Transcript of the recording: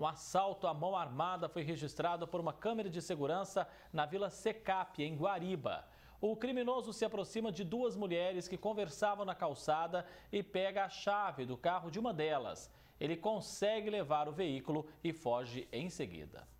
Um assalto à mão armada foi registrado por uma câmera de segurança na Vila Secap, em Guariba. O criminoso se aproxima de duas mulheres que conversavam na calçada e pega a chave do carro de uma delas. Ele consegue levar o veículo e foge em seguida.